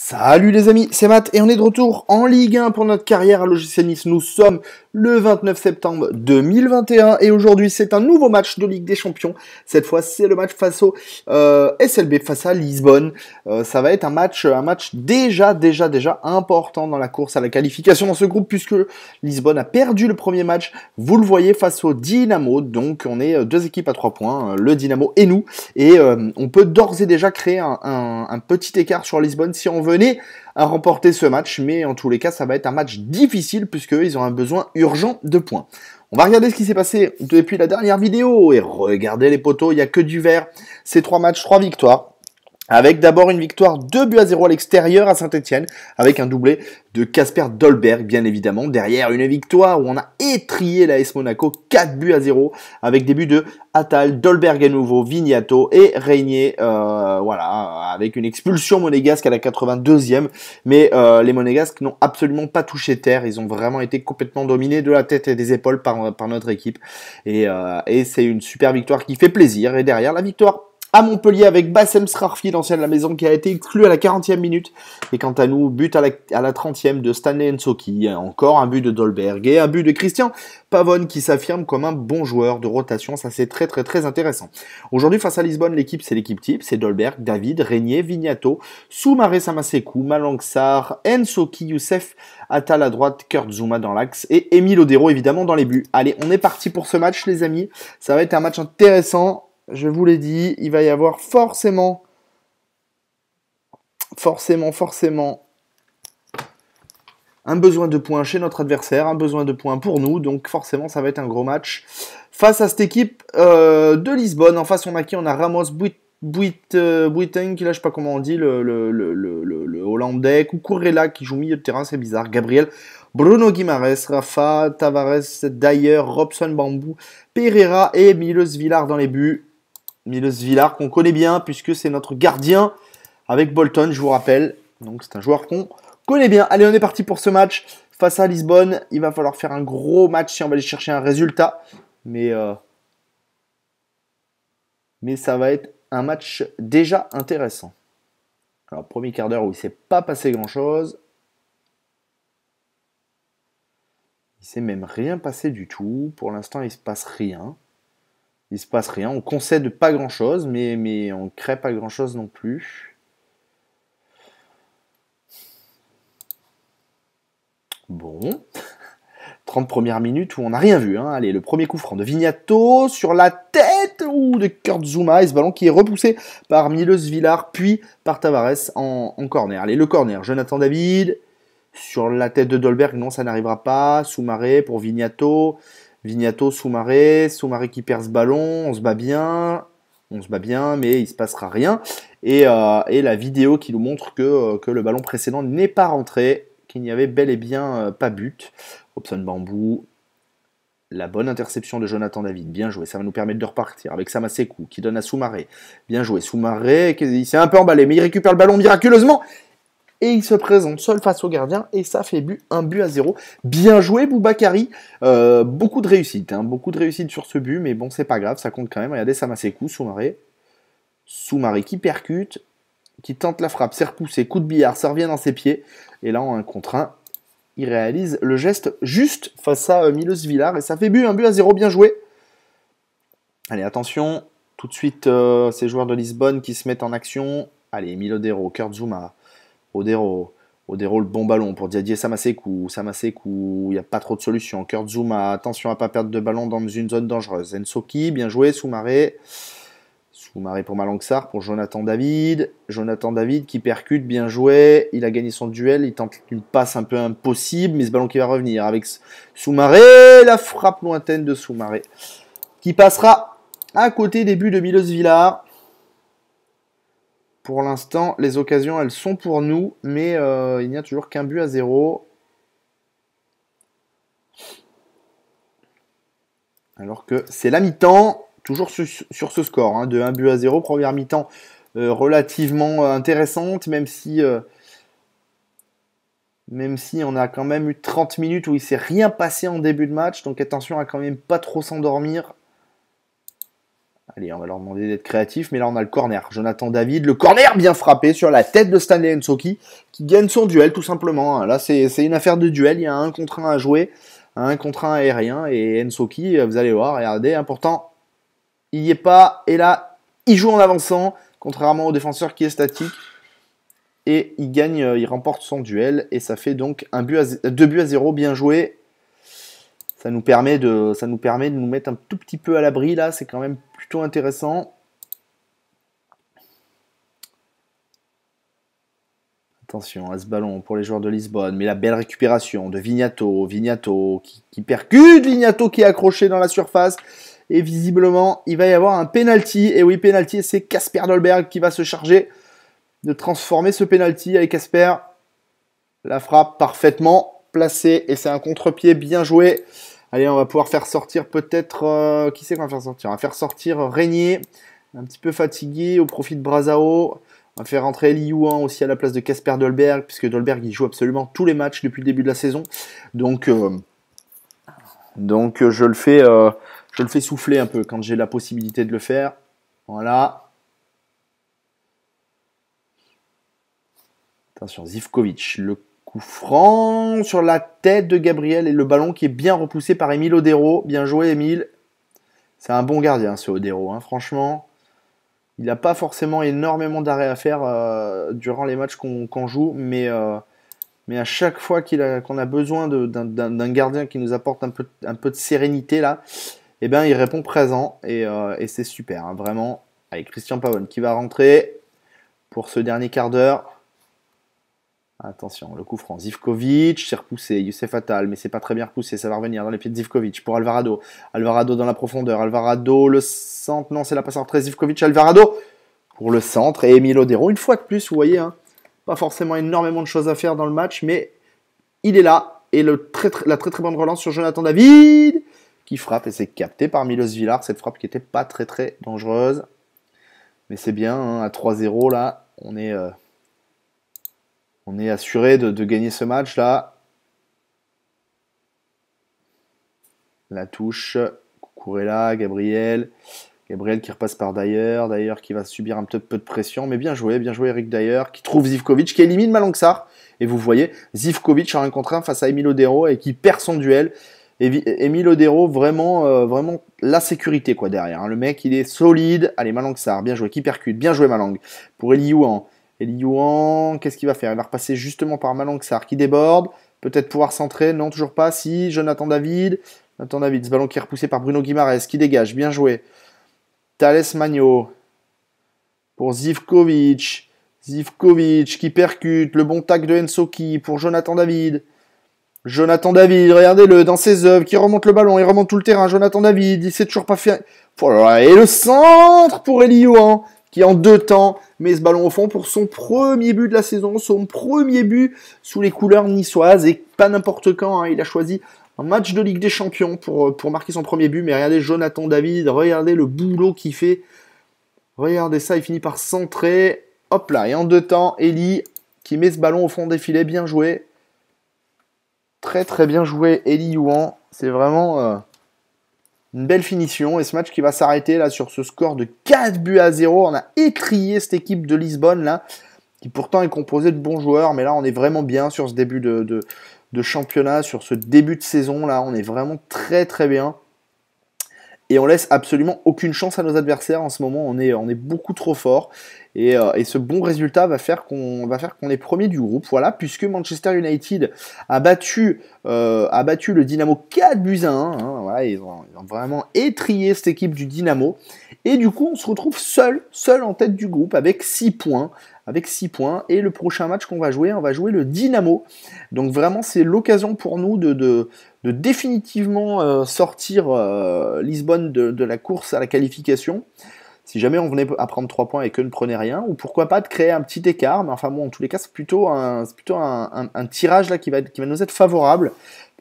Salut les amis, c'est Matt et on est de retour en Ligue 1 pour notre carrière à l'OGC Nous sommes le 29 septembre 2021. Et aujourd'hui, c'est un nouveau match de Ligue des Champions. Cette fois, c'est le match face au euh, SLB, face à Lisbonne. Euh, ça va être un match, un match déjà, déjà, déjà important dans la course à la qualification dans ce groupe, puisque Lisbonne a perdu le premier match. Vous le voyez face au Dynamo. Donc, on est euh, deux équipes à trois points, hein, le Dynamo et nous. Et on peut d'ores et déjà créer un, un petit écart sur Lisbonne si on venait à remporter ce match, mais en tous les cas, ça va être un match difficile puisque ils ont un besoin urgent de points. On va regarder ce qui s'est passé depuis la dernière vidéo et regardez les poteaux, il n'y a que du vert. Ces trois matchs, trois victoires. Avec d'abord une victoire 2 buts à 0 à l'extérieur à Saint-Etienne, avec un doublé de Casper Dolberg, bien évidemment. Derrière, une victoire où on a étrié la S Monaco 4 buts à 0, avec des buts de Atal Dolberg à nouveau, Vignato et Régnier, euh, voilà, avec une expulsion monégasque à la 82e. Mais euh, les monégasques n'ont absolument pas touché terre, ils ont vraiment été complètement dominés de la tête et des épaules par, par notre équipe. et euh, c'est une super victoire qui fait plaisir. Et derrière, la victoire à Montpellier avec Bassem Srarfi, l'ancien de la maison, qui a été exclu à la 40e minute. Et quant à nous, but à la, à 30e de Stanley Ensoki, encore un but de Dolberg et un but de Christian Pavone qui s'affirme comme un bon joueur de rotation. Ça, c'est très, très, très intéressant. Aujourd'hui, face à Lisbonne, l'équipe, c'est l'équipe type. C'est Dolberg, David, Régnier, Vignato, Soumaré Samasekou, Malangsar, Ensoki, Youssef, Atal à droite, Kurt Zuma dans l'axe et Emile Odero, évidemment, dans les buts. Allez, on est parti pour ce match, les amis. Ça va être un match intéressant je vous l'ai dit, il va y avoir forcément, forcément, forcément un besoin de points chez notre adversaire, un besoin de points pour nous, donc forcément ça va être un gros match. Face à cette équipe euh, de Lisbonne, en face on a qui On a Ramos Buiteng, euh, qui là je sais pas comment on dit, le, le, le, le Hollandais, qui joue milieu de terrain, c'est bizarre, Gabriel, Bruno Guimares, Rafa, Tavares, Dyer, Robson Bambou, Pereira et Milos Villard dans les buts. Milos Villar, qu'on connaît bien, puisque c'est notre gardien avec Bolton, je vous rappelle. Donc c'est un joueur qu'on connaît bien. Allez, on est parti pour ce match face à Lisbonne. Il va falloir faire un gros match si on va aller chercher un résultat. Mais, euh, Mais ça va être un match déjà intéressant. Alors, premier quart d'heure où il ne s'est pas passé grand-chose. Il ne s'est même rien passé du tout. Pour l'instant, il ne se passe rien il se passe rien. On concède pas grand chose, mais, mais on crée pas grand chose non plus. Bon. 30 premières minutes où on n'a rien vu. Hein. Allez, le premier coup franc de Vignato sur la tête ou de Kurt Zuma et ce ballon qui est repoussé par Milos Villar puis par Tavares en, en corner. Allez, le corner, Jonathan David sur la tête de Dolberg, non, ça n'arrivera pas. Soumaré pour Vignato. Vignato, Soumaré, Soumaré qui perd ce ballon, on se bat bien, on se bat bien, mais il se passera rien. Et, euh, la vidéo qui nous montre euh, que, le ballon précédent n'est pas rentré, qu'il n'y avait bel et bien euh, pas but. Robson Bambou, la bonne interception de Jonathan David, bien joué, ça va nous permettre de repartir avec Sama qui donne à Soumaré, bien joué, Soumaré, il s'est un peu emballé, mais il récupère le ballon miraculeusement et il se présente seul face au gardien et ça fait but, un but à zéro. Bien joué Boubacari, euh, beaucoup de réussite, hein. beaucoup de réussite sur ce but, mais bon c'est pas grave, ça compte quand même. Regardez Samasekou, Soumaré, Soumaré qui percute, qui tente la frappe, c'est repoussé, coup de billard, ça revient dans ses pieds et là en un contre 1, il réalise le geste juste face à euh, Milos Villar et ça fait but, un but à zéro, bien joué. Allez attention, tout de suite euh, ces joueurs de Lisbonne qui se mettent en action. Allez, Milodero, Kurtzuma, Odero, Odero le bon ballon pour Diadier Samasekou, Samasekou, il n'y a pas trop de solutions. Kurt Zuma, attention à ne pas perdre de ballon dans une zone dangereuse. Ensoki, bien joué, Soumaré. Soumaré pour Malangsar, pour Jonathan David. Jonathan David qui percute, bien joué. Il a gagné son duel, il tente une passe un peu impossible, mais ce ballon qui va revenir avec Soumaré, la frappe lointaine de Soumaré. Qui passera à côté des buts de Milos Villa. Pour l'instant, les occasions, elles sont pour nous, mais euh, il n'y a toujours qu'un but à zéro. Alors que c'est la mi-temps, toujours sur, ce score, hein, de 1 but à 0. Première mi-temps euh, relativement euh, intéressante, même si, même si on a quand même eu 30 minutes où il s'est rien passé en début de match. Donc attention à quand même pas trop s'endormir Allez, on va leur demander d'être créatifs, mais là on a le corner. Jonathan David, le corner bien frappé sur la tête de Stanley Ensoki, qui gagne son duel tout simplement. Hein. Là c'est une affaire de duel, il y a un contre un à jouer, un contre un aérien, et Ensoki, vous allez voir, regardez, important, il n'y est pas, et là il joue en avançant, contrairement au défenseur qui est statique, et il gagne, euh, il remporte son duel, et ça fait donc un but à, deux buts à zéro, bien joué, ça nous permet de ça nous permet de nous mettre un tout petit peu à l'abri là c'est quand même intéressant. Attention à ce ballon pour les joueurs de Lisbonne. Mais la belle récupération de Vignato. Vignato qui, percute. Vignato qui est accroché dans la surface. Et visiblement, il va y avoir un penalty. Et oui, penalty. C'est Casper Dolberg qui va se charger de transformer ce penalty avec Casper. La frappe parfaitement placée. Et c'est un contre-pied bien joué Allez, on va pouvoir faire sortir peut-être... Euh, qui c'est qu'on va faire sortir On va faire sortir Régnier, un petit peu fatigué, au profit de Brazao. On va faire rentrer Liuan aussi à la place de Casper Dolberg, puisque Dolberg, il joue absolument tous les matchs depuis le début de la saison. Donc, euh, donc euh, je, le fais, je le fais souffler un peu quand j'ai la possibilité de le faire. Voilà. Attention, Zivkovic, le Coup franc sur la tête de Gabriel et le ballon qui est bien repoussé par Emile Odero. Bien joué, Emile C'est un bon gardien, ce Odero, hein, franchement. Il n'a pas forcément énormément d'arrêts à faire euh, durant les matchs qu'on joue, mais, euh, mais à chaque fois qu'on a, besoin d'un gardien qui nous apporte un peu, un peu de sérénité, là, eh ben, il répond présent et, euh, c'est super, hein, vraiment. Avec Christian Pavone qui va rentrer pour ce dernier quart d'heure. Attention, le coup franc. Zivkovic, s'est repoussé. Youssef fatal, mais c'est pas très bien repoussé. Ça va revenir dans les pieds de Zivkovic pour Alvarado. Alvarado dans la profondeur. Alvarado, le centre. Non, c'est la passe en retrait. Zivkovic, Alvarado pour le centre. Et Emil Odero, une fois de plus, vous voyez, hein, pas forcément énormément de choses à faire dans le match, mais il est là. Et la très très bonne relance sur Jonathan David qui frappe et c'est capté par Milos Villar. Cette frappe qui était pas très très dangereuse. Mais c'est bien, hein, à 3-0 là, on est. Euh, on est assuré de, gagner ce match-là. La touche, là, Gabriel. Gabriel qui repasse par Dyer, Dyer qui va subir un peu, peu de pression, mais bien joué, bien joué Eric Dyer, qui trouve Zivkovic, qui élimine Malonksar, et vous voyez, Zivkovic en un contre face à Emil Odero et qui perd son duel. Emil Odero, vraiment, euh, vraiment la sécurité quoi derrière. Hein. Le mec, il est solide. Allez, Malang bien joué, qui percute, bien joué Malang. Pour Eliouan, et qu'est-ce qu'il va faire Il va repasser justement par Malanxar qui déborde. Peut-être pouvoir centrer. Non, toujours pas. Si, Jonathan David. Jonathan David, ce ballon qui est repoussé par Bruno Guimarès qui dégage. Bien joué. Thales Magno pour Zivkovic. Zivkovic qui percute. Le bon tac de Ensoki pour Jonathan David. Jonathan David, regardez-le dans ses œuvres, qui remonte le ballon, il remonte tout le terrain. Jonathan David, il s'est toujours pas fait. Et le centre pour Eliouan qui en deux temps met ce ballon au fond pour son premier but de la saison, son premier but sous les couleurs niçoises et pas n'importe quand. Hein, il a choisi un match de Ligue des Champions pour, euh, pour marquer son premier but. Mais regardez Jonathan David, regardez le boulot qu'il fait. Regardez ça, il finit par centrer. Hop là, et en deux temps, Eli qui met ce ballon au fond des filets. Bien joué. Très très bien joué, Eli Yuan, C'est vraiment. Euh, une belle finition et ce match qui va s'arrêter là sur ce score de 4 buts à 0. On a écrié cette équipe de Lisbonne là, qui pourtant est composée de bons joueurs, mais là on est vraiment bien sur ce début de, championnat, sur ce début de saison là, on est vraiment très très bien. Et on laisse absolument aucune chance à nos adversaires en ce moment, on est, on est beaucoup trop fort. Et, euh, ce bon résultat va faire qu'on va faire qu'on est premier du groupe, voilà, puisque Manchester United a battu, euh, le Dynamo 4 buts à 1. Hein, ont, vraiment étrier cette équipe du Dynamo. Et du coup, on se retrouve seul, seul en tête du groupe avec 6 points. Avec 6 points. Et le prochain match qu'on va jouer, on va jouer le Dynamo. Donc vraiment, c'est l'occasion pour nous de, définitivement euh, sortir euh, Lisbonne de, la course à la qualification. Si jamais on venait à prendre 3 points et que ne prenait rien, ou pourquoi pas de créer un petit écart, mais enfin bon, en tous les cas, c'est plutôt un, tirage là qui va, nous être favorable.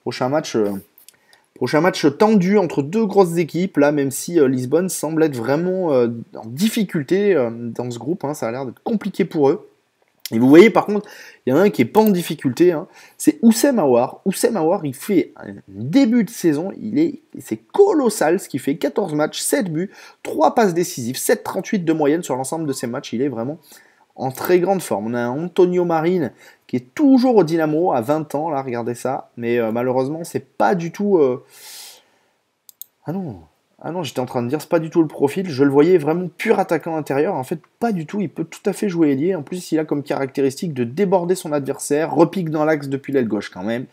Prochain match, euh, Prochain match tendu entre deux grosses équipes, là, même si euh, Lisbonne semble être vraiment euh, en difficulté euh, dans ce groupe, hein. ça a l'air de compliquer pour eux. Et vous voyez, par contre, il y en a un qui est pas en difficulté, hein. c'est Oussem Aouar. Oussem Aouar, il fait un début de saison, il est, c'est colossal ce qu'il fait, 14 matchs, 7 buts, 3 passes décisives, 7,38 de moyenne sur l'ensemble de ses matchs, il est vraiment en très grande forme. On a un Antonio Marine qui est toujours au Dynamo à 20 ans, là, regardez ça. Mais euh, malheureusement, c'est pas du tout. Euh, ah non, ah non j'étais en train de dire, c'est pas du tout le profil. Je le voyais vraiment pur attaquant intérieur. En fait, pas du tout. Il peut tout à fait jouer ailier. En plus, il a comme caractéristique de déborder son adversaire, repique dans l'axe depuis l'aile gauche quand même.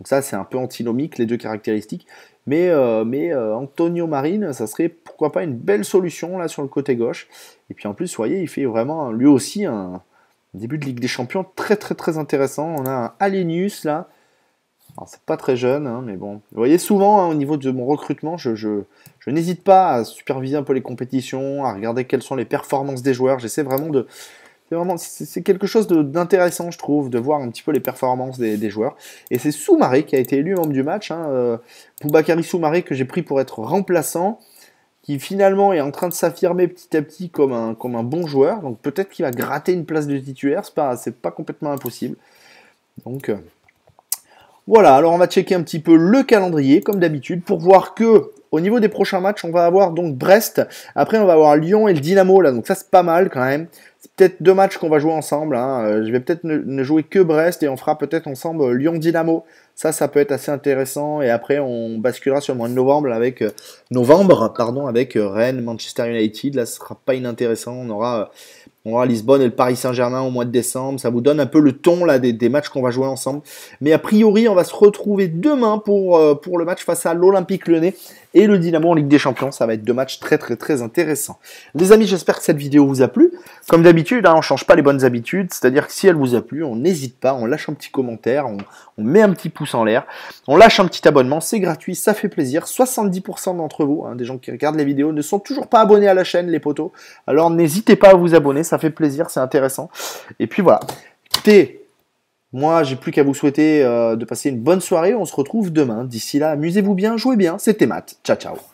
Donc ça, c'est un peu antinomique, les deux caractéristiques. Mais, euh, mais euh, Antonio Marine, ça serait pourquoi pas une belle solution là sur le côté gauche. Et puis en plus, vous voyez, il fait vraiment lui aussi un début de Ligue des Champions très très très intéressant. On a un Alenius là. Alors c'est pas très jeune, hein, mais bon. Vous voyez souvent hein, au niveau de mon recrutement, je, je n'hésite pas à superviser un peu les compétitions, à regarder quelles sont les performances des joueurs. J'essaie vraiment de, c'est quelque chose d'intéressant, je trouve, de voir un petit peu les performances des, joueurs. Et c'est Soumaré qui a été élu membre du match. Hein, Poubacari euh, Soumaré que j'ai pris pour être remplaçant, qui finalement est en train de s'affirmer petit à petit comme un, comme un bon joueur. Donc peut-être qu'il va gratter une place de titulaire, c'est pas, pas complètement impossible. Donc. Euh, voilà, alors on va checker un petit peu le calendrier, comme d'habitude, pour voir que au niveau des prochains matchs, on va avoir donc Brest. Après, on va avoir Lyon et le Dynamo. Là, donc ça, c'est pas mal quand même. C'est peut-être deux matchs qu'on va jouer ensemble. Hein. Euh, je vais peut-être ne, jouer que Brest et on fera peut-être ensemble euh, Lyon-Dynamo. Ça, ça peut être assez intéressant. Et après, on basculera sur le mois de novembre avec euh, novembre, pardon, avec Rennes, Manchester United. Là, ce sera pas inintéressant. On aura on aura Lisbonne et le Paris Saint-Germain au mois de décembre. Ça vous donne un peu le ton là des, matchs qu'on va jouer ensemble. Mais a priori, on va se retrouver demain pour, euh, pour le match face à l'Olympique Lyonnais et le Dynamo en Ligue des Champions. Ça va être deux matchs très très très intéressants. Les amis, j'espère que cette vidéo vous a plu. Comme d'habitude, hein, on ne change pas les bonnes habitudes, c'est-à-dire que si elle vous a plu, on n'hésite pas, on lâche un petit commentaire, on, met un petit pouce en l'air, on lâche un petit abonnement, c'est gratuit, ça fait plaisir. 70% d'entre vous, hein, des gens qui regardent les vidéos, ne sont toujours pas abonnés à la chaîne, les potos. Alors n'hésitez pas à vous abonner, ça fait plaisir, c'est intéressant. Et puis voilà. T moi, j'ai plus qu'à vous souhaiter euh, de passer une bonne soirée. On se retrouve demain. D'ici là, amusez-vous bien, jouez bien. C'était Matt. Ciao, ciao.